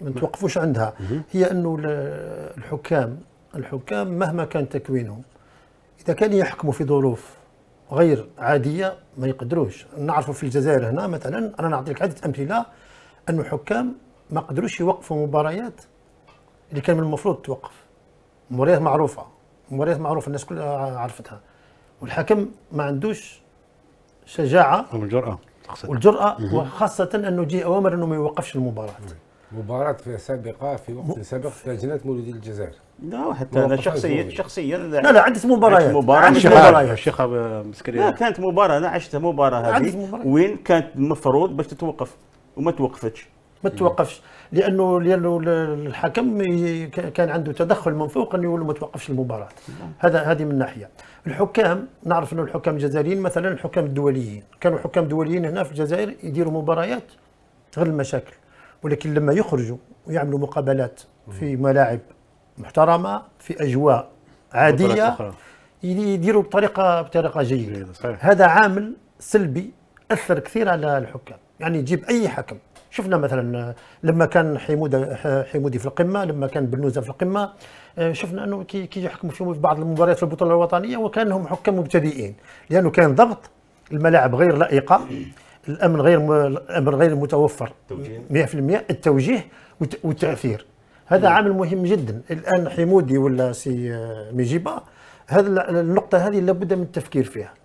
ما نتوقفوش عندها هي انه الحكام الحكام مهما كان تكوينهم اذا كان يحكموا في ظروف غير عاديه ما يقدروش نعرفوا في الجزائر هنا مثلا انا نعطيك عده امثله انه حكام ما قدروش يوقفوا مباريات اللي كان من المفروض توقف مباريات معروفه مباريات معروفه الناس كلها عرفتها والحكم ما عندوش شجاعه والجراه والجراه وخاصه انه جه اوامر انه ما يوقفش المباراه مباراة سابقة في وقت سابق في لجنة مولودي الجزائر لا حتى انا شخصيا شخصيا لا لا عندك مباريات مباراة عندك مباريات الشيخ مسكري لا كانت مباراة انا عشت مباراة هذه وين كانت المفروض باش تتوقف وما توقفتش ما توقفش لانه لانه الحكم كان عنده تدخل من فوق انه يقول ما توقفش المباراه هذا هذه من ناحيه الحكام نعرف انه الحكام الجزائريين مثلا الحكام الدوليين كانوا حكام دوليين هنا في الجزائر يديروا مباريات غير المشاكل ولكن لما يخرجوا ويعملوا مقابلات في ملاعب محترمه في اجواء عاديه يديروا بطريقه بطريقه جيده هذا عامل سلبي اثر كثير على الحكام يعني تجيب اي حكم شفنا مثلا لما كان حمودة حمودي في القمه لما كان بنوزه في القمه آه، شفنا انه كي يحكموا في بعض المباريات في البطوله الوطنيه وكانهم حكام مبتدئين لانه كان ضغط الملاعب غير لائقه الامن غير م... الامر غير متوفر 100% التوجيه والتاثير هذا مم. نعم. عامل مهم جدا الان حمودي ولا سي آه، ميجيبا هذه النقطه هذه لابد من التفكير فيها